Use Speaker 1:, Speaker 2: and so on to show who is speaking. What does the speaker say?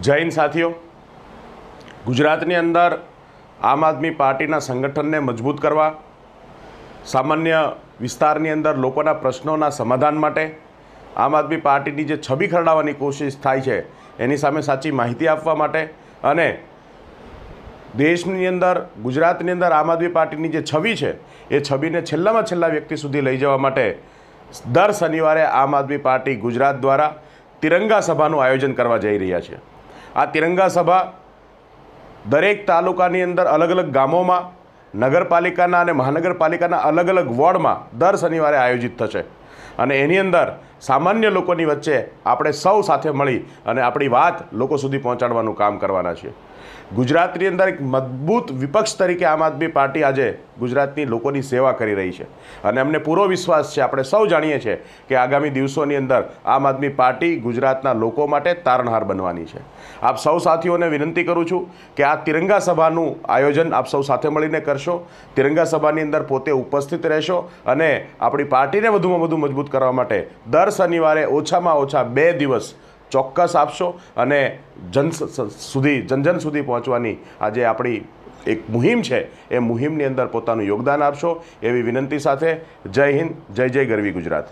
Speaker 1: જૈન સાથીઓ ગુજરાતની અંદર આમ આદમી પાર્ટીના સંગઠનને મજબૂત કરવા સામાન્ય વિસ્તારની અંદર લોકોના પ્રશ્નોના સમાધાન માટે આમ આદમી પાર્ટીની જે છબી ખરડાવવાની કોશિશ થાય છે એની સામે સાચી માહિતી આપવા માટે અને દેશની અંદર ગુજરાતની અંદર આમ આદમી પાર્ટીની જે છબી છે એ છબીને છેલ્લામાં છેલ્લા વ્યક્તિ સુધી લઈ જવા માટે દર શનિવારે આમ આદમી પાર્ટી ગુજરાત દ્વારા તિરંગા સભાનું આયોજન કરવા જઈ રહ્યા છે આ તિરંગા સભા દરેક તાલુકાની અંદર અલગ અલગ ગામોમાં નગરપાલિકાના અને મહાનગરપાલિકાના અલગ અલગ વોર્ડમાં દર શનિવારે આયોજિત થશે અને એની અંદર સામાન્ય લોકોની વચ્ચે આપણે સૌ સાથે મળી અને આપણી વાત લોકો સુધી પહોંચાડવાનું કામ કરવાના છીએ ગુજરાતની અંદર એક મજબૂત વિપક્ષ તરીકે આમ આદમી પાર્ટી આજે ગુજરાતની લોકોની સેવા કરી રહી છે અને અમને પૂરો વિશ્વાસ છે આપણે સૌ જાણીએ છીએ કે આગામી દિવસોની અંદર આમ આદમી પાર્ટી ગુજરાતના લોકો માટે તારણહાર બનવાની છે આપ સૌ સાથીઓને વિનંતી કરું છું કે આ તિરંગા સભાનું આયોજન આપ સૌ સાથે મળીને કરશો તિરંગા સભાની અંદર પોતે ઉપસ્થિત રહેશો અને આપણી પાર્ટીને વધુમાં વધુ મજબૂત કરવા માટે દર શનિવારે ઓછામાં ઓછા બે દિવસ ચોક્કસ આપશો અને જન સુધી જનજન સુધી પહોંચવાની આજે આપણી એક મુહિમ છે એ મુહિમની અંદર પોતાનું યોગદાન આપશો એવી વિનંતી સાથે જય હિન્દ જય જય ગરવી ગુજરાત